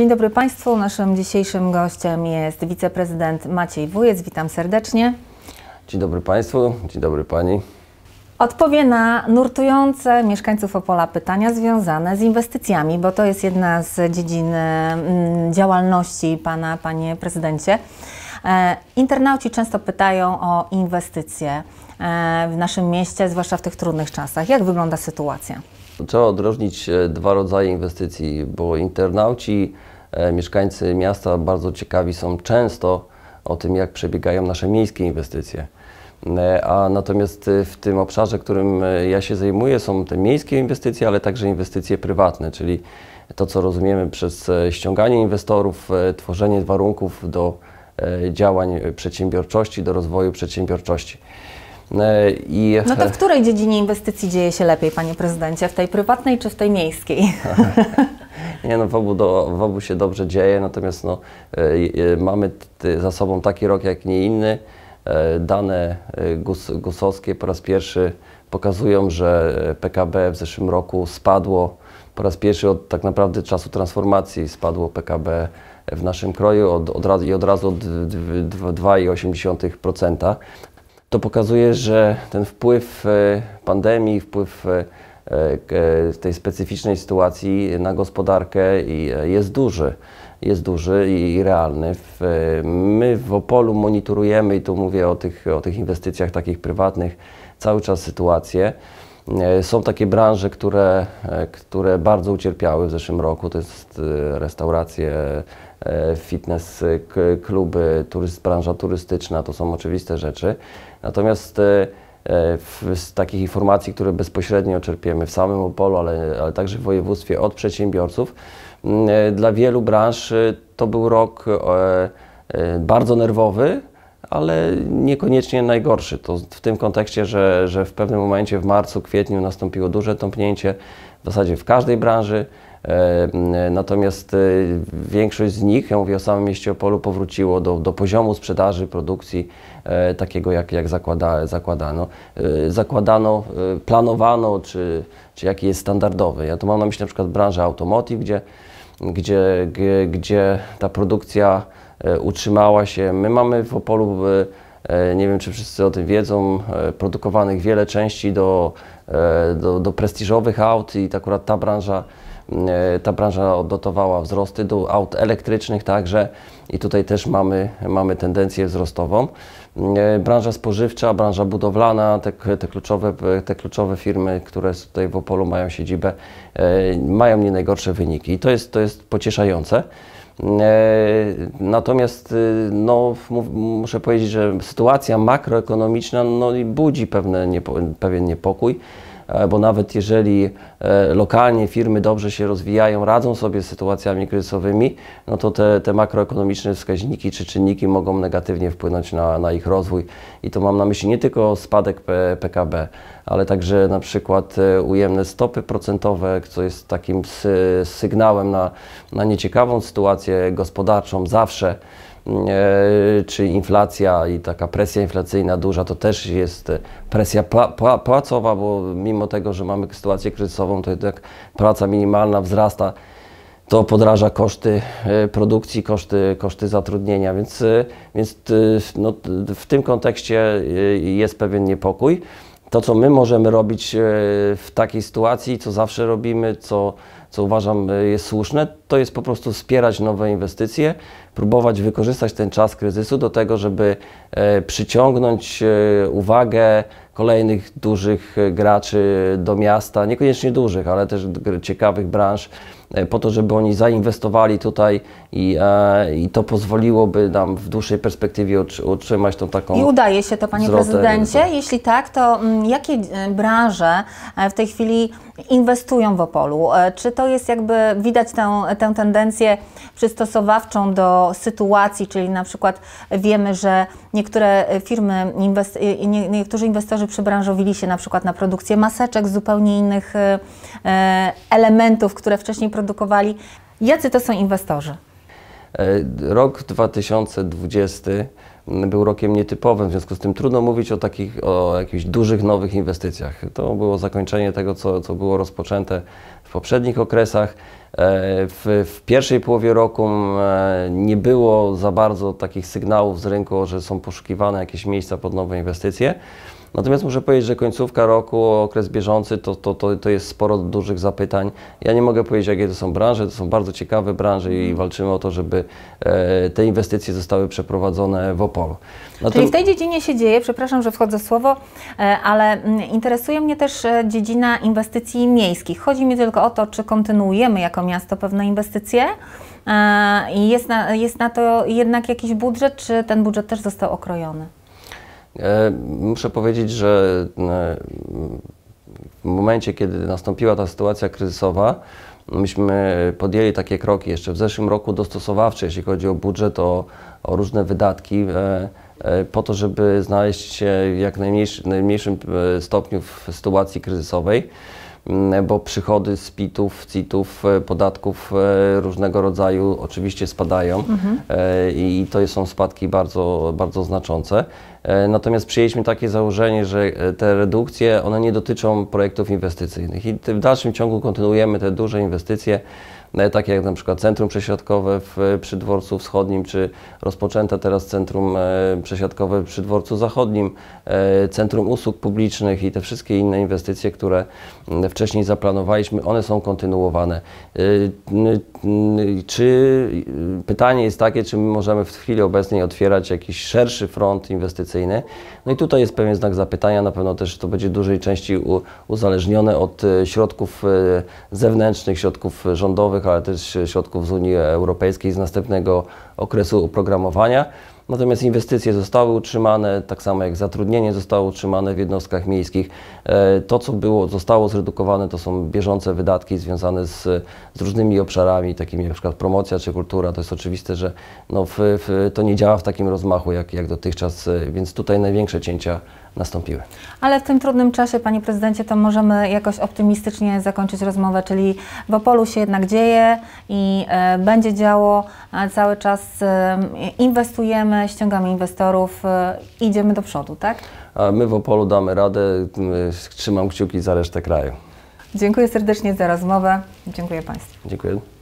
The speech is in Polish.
Dzień dobry Państwu. Naszym dzisiejszym gościem jest wiceprezydent Maciej Wujec. Witam serdecznie. Dzień dobry Państwu, dzień dobry Pani. Odpowie na nurtujące mieszkańców Opola pytania związane z inwestycjami, bo to jest jedna z dziedzin mm, działalności Pana, Panie Prezydencie. E, internauci często pytają o inwestycje e, w naszym mieście, zwłaszcza w tych trudnych czasach. Jak wygląda sytuacja? Trzeba odróżnić e, dwa rodzaje inwestycji, bo internauci E, mieszkańcy miasta bardzo ciekawi są często o tym, jak przebiegają nasze miejskie inwestycje. E, a natomiast e, w tym obszarze, którym ja się zajmuję, są te miejskie inwestycje, ale także inwestycje prywatne, czyli to, co rozumiemy przez ściąganie inwestorów, tworzenie warunków do działań przedsiębiorczości, do rozwoju przedsiębiorczości. E, I... No to w której dziedzinie inwestycji dzieje się lepiej, panie prezydencie? W tej prywatnej czy w tej miejskiej? Nie no, w obu, do, w obu się dobrze dzieje, natomiast no, e, e, mamy za sobą taki rok jak nie inny. Dane GUS, GUS-owskie po raz pierwszy pokazują, że PKB w zeszłym roku spadło po raz pierwszy od tak naprawdę czasu transformacji spadło PKB w naszym kraju od, od razu, i od razu od 2,8% to pokazuje, że ten wpływ e, pandemii, wpływ e, e, tej specyficznej sytuacji na gospodarkę jest duży. Jest duży i realny. My w Opolu monitorujemy, i tu mówię o tych, o tych inwestycjach takich prywatnych, cały czas sytuację. E, są takie branże, które, e, które bardzo ucierpiały w zeszłym roku, to jest e, restauracje, fitness, kluby, turyst, branża turystyczna, to są oczywiste rzeczy. Natomiast z takich informacji, które bezpośrednio czerpiemy w samym Opolu, ale, ale także w województwie od przedsiębiorców, dla wielu branż to był rok bardzo nerwowy, ale niekoniecznie najgorszy. To w tym kontekście, że, że w pewnym momencie w marcu, kwietniu nastąpiło duże tąpnięcie w zasadzie w każdej branży. E, natomiast e, większość z nich, ja mówię o samym mieście Opolu, powróciło do, do poziomu sprzedaży, produkcji e, takiego, jak, jak zakłada, zakładano. Zakładano, planowano, czy, czy jaki jest standardowy. Ja tu mam na myśli na przykład branżę automotive, gdzie gdzie, gdzie, ta produkcja e, utrzymała się. My mamy w Opolu, e, e, nie wiem czy wszyscy o tym wiedzą, produkowanych wiele części do, do, do prestiżowych aut i akurat ta branża E, ta branża odnotowała wzrosty do aut elektrycznych także i tutaj też mamy, mamy tendencję wzrostową. E, branża spożywcza, branża budowlana, te, te, kluczowe, te kluczowe firmy, które tutaj w Opolu mają siedzibę, e, mają nie najgorsze wyniki i to jest, to jest pocieszające. Natomiast no, muszę powiedzieć, że sytuacja makroekonomiczna no, budzi pewne, niepo, pewien niepokój. E, bo nawet jeżeli e, lokalnie firmy dobrze się rozwijają, radzą sobie z sytuacjami kryzysowymi, no to te, te makroekonomiczne wskaźniki czy czynniki mogą negatywnie wpłynąć na, na ich rozwój. I to mam na myśli nie tylko spadek P, PKB, ale także na przykład e, ujemne stopy procentowe, co jest takim sygnałem na, na nieciekawą sytuację gospodarczą zawsze. E, czy inflacja i taka presja inflacyjna duża, to też jest presja płacowa, bo mimo tego, że mamy sytuację kryzysową, to jednak praca minimalna wzrasta, to podraża koszty e, produkcji, koszty, koszty zatrudnienia, więc, e, więc no, w tym kontekście jest pewien niepokój. To, co my możemy robić w takiej sytuacji, co zawsze robimy, co co uważam e, jest słuszne, to jest po prostu wspierać nowe inwestycje, próbować wykorzystać ten czas kryzysu do tego, żeby e, przyciągnąć e, uwagę kolejnych dużych graczy do miasta, niekoniecznie dużych, ale też ciekawych branż, po to, żeby oni zainwestowali tutaj i, i to pozwoliłoby nam w dłuższej perspektywie utrzymać tą taką. I udaje się to, panie wzrotę. prezydencie? Jeśli tak, to mm, jakie branże w tej chwili inwestują w Opolu? Czy to to jest jakby widać tę, tę tendencję przystosowawczą do sytuacji, czyli na przykład wiemy, że niektóre firmy, inwest y, y, nie, niektórzy inwestorzy przebranżowili się na przykład na produkcję maseczek z zupełnie innych y, elementów, które wcześniej produkowali. Jacy to są inwestorzy? E, rok 2020 był rokiem nietypowym, w związku z tym trudno mówić o takich, o jakichś dużych nowych inwestycjach. To było zakończenie tego, co, co było rozpoczęte w poprzednich okresach. E, w, w, pierwszej połowie roku e, nie było za bardzo takich sygnałów z rynku, że są poszukiwane jakieś miejsca pod nowe inwestycje. Natomiast muszę powiedzieć, że końcówka roku, okres bieżący, to, to, to, to jest sporo dużych zapytań. Ja nie mogę powiedzieć, jakie to są branże, to są bardzo ciekawe branże i mhm. walczymy o to, żeby e, te inwestycje zostały przeprowadzone w Opolu. Czyli w tej dziedzinie się dzieje, przepraszam, że wchodzę w słowo, e, ale mm, interesuje mnie też e, dziedzina inwestycji miejskich. Chodzi mi tylko o to, czy kontynuujemy jako miasto pewne inwestycje, e, i jest na, jest na to jednak jakiś budżet, czy ten budżet też został okrojony? E, muszę powiedzieć, że e, w momencie, kiedy nastąpiła ta sytuacja kryzysowa, myśmy podjęli takie kroki jeszcze w zeszłym roku dostosowawcze, jeśli chodzi o budżet, o, o różne wydatki, e, po to, żeby znaleźć się w jak najmniejszym stopniu w sytuacji kryzysowej. Mm, bo przychody z PIT-ów, CIT-ów, e, podatków e, różnego rodzaju oczywiście spadają mhm. E, i to są spadki bardzo, bardzo znaczące. Natomiast przyjęliśmy takie założenie, że te redukcje, one nie dotyczą projektów inwestycyjnych i w dalszym ciągu kontynuujemy te duże inwestycje, no takie jak na przykład Centrum Przesiadkowe w, e, przy Dworcu Wschodnim, czy rozpoczęte teraz Centrum e, Przesiadkowe przy Dworcu Zachodnim, e, Centrum Usług Publicznych i te wszystkie inne inwestycje, które wcześniej zaplanowaliśmy, one są kontynuowane. Czy pytanie jest takie, czy my możemy w chwili obecnej otwierać jakiś szerszy front inwestycyjny? No i tutaj jest pewien znak zapytania, na pewno też to będzie w dużej części uzależnione od środków zewnętrznych, środków rządowych, ale też środków z Unii Europejskiej z następnego okresu oprogramowania. Natomiast inwestycje zostały utrzymane, tak samo jak zatrudnienie zostało utrzymane w jednostkach miejskich. E, to, co było, zostało zredukowane, to są bieżące wydatki związane z, z różnymi obszarami, takimi jak przykład promocja czy kultura. To jest oczywiste, że no w, w, to nie działa w takim rozmachu jak, jak dotychczas, e, więc tutaj największe cięcia nastąpiły. Ale w tym trudnym czasie, Panie Prezydencie, to możemy jakoś optymistycznie zakończyć rozmowę, czyli w Opolu się jednak dzieje i e, będzie działo, cały czas e, inwestujemy, ściągamy inwestorów, e, idziemy do przodu, tak? A my w Opolu damy radę, trzymam kciuki za resztę kraju. Dziękuję serdecznie za rozmowę. Dziękuję Państwu. Dziękuję.